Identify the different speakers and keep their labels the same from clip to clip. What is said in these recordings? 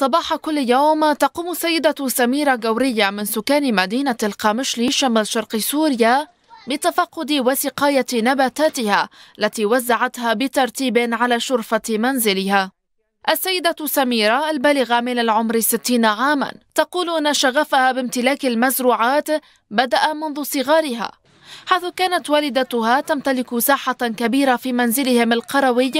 Speaker 1: صباح كل يوم تقوم السيدة سميرة جورية من سكان مدينة القامشلي شمال شرق سوريا بتفقد وسقاية نباتاتها التي وزعتها بترتيب على شرفة منزلها السيدة سميرة البالغة من العمر 60 عاما تقول أن شغفها بامتلاك المزروعات بدأ منذ صغارها حيث كانت والدتها تمتلك ساحة كبيرة في منزلهم القروي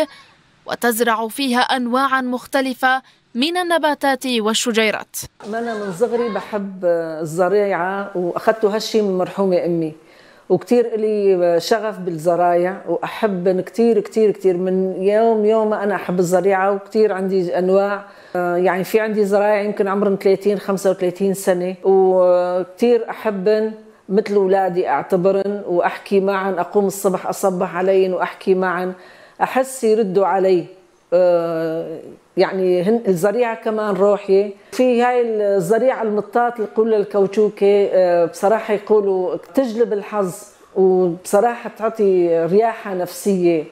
Speaker 1: وتزرع فيها أنواعا مختلفة من النباتات والشجيرات
Speaker 2: أنا من صغري بحب الزراعة وأخذت هالشي من مرحومة أمي وكتير لي شغف بالزرايع وأحب كتير كتير كتير من يوم يوم أنا أحب الزريعة وكتير عندي أنواع آه، يعني في عندي زرايع يمكن عمرهم 30 35 سنة وكتير أحبن مثل أولادي أعتبرن وأحكي معن أقوم الصبح أصبح عليهم وأحكي معن احس يردوا علي آه، يعني هن الزريعه كمان روحي في هاي الزريعه المطاط القله الكوتشوكه آه، بصراحه يقولوا تجلب الحظ وبصراحه تعطي
Speaker 1: رياحه نفسيه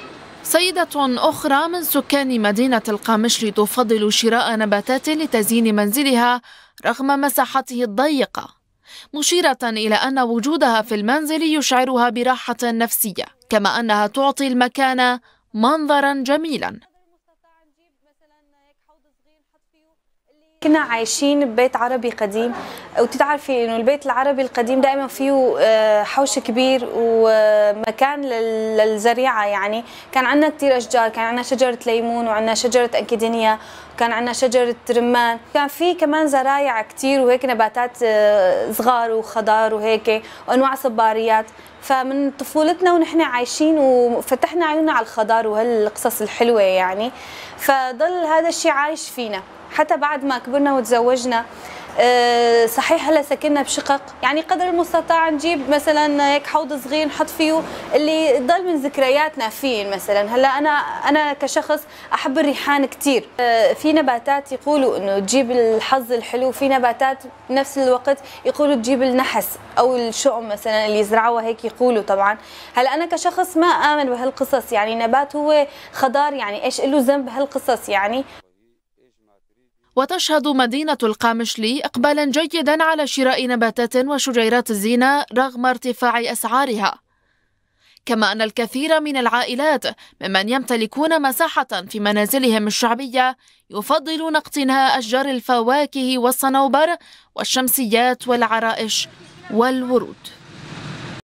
Speaker 1: سيدة أخرى من سكان مدينة القامشلي تفضل شراء نباتات لتزيين منزلها رغم مساحته الضيقة مشيرة إلى أن وجودها في المنزل يشعرها براحة نفسية كما أنها تعطي المكان منظرا جميلا
Speaker 3: كنا عايشين ببيت عربي قديم وتتعرفي انه البيت العربي القديم دائما فيه آه، حوش كبير ومكان للزريعه يعني كان عندنا كثير اشجار كان عندنا شجره ليمون وعندنا شجره اكيدينيا كان عندنا شجره رمان كان في كمان زرايع كثير وهيك نباتات آه، صغار وخضار وهيك وانواع صباريات فمن طفولتنا ونحن عايشين وفتحنا عيوننا على الخضار وهالقصص الحلوه يعني فضل هذا الشيء عايش فينا حتى بعد ما كبرنا وتزوجنا آه، صحيح هلا سكننا بشقق يعني قدر المستطاع نجيب مثلا هيك حوض صغير نحط فيه اللي يضل من ذكرياتنا فيه مثلا هلا انا انا كشخص احب الريحان كثير آه، في نباتات يقولوا انه تجيب الحظ الحلو في نباتات بنفس الوقت يقولوا تجيب النحس او الشؤم مثلا اللي يزرعوها هيك يقولوا طبعا هلا انا كشخص ما امن بهالقصص يعني نبات هو خضار يعني ايش له ذنب بهالقصص يعني
Speaker 1: وتشهد مدينة القامشلي إقبالا جيدا على شراء نباتات وشجيرات الزينة رغم ارتفاع أسعارها كما أن الكثير من العائلات ممن يمتلكون مساحة في منازلهم الشعبية يفضلون اقتناء أشجار الفواكه والصنوبر والشمسيات والعرائش والورود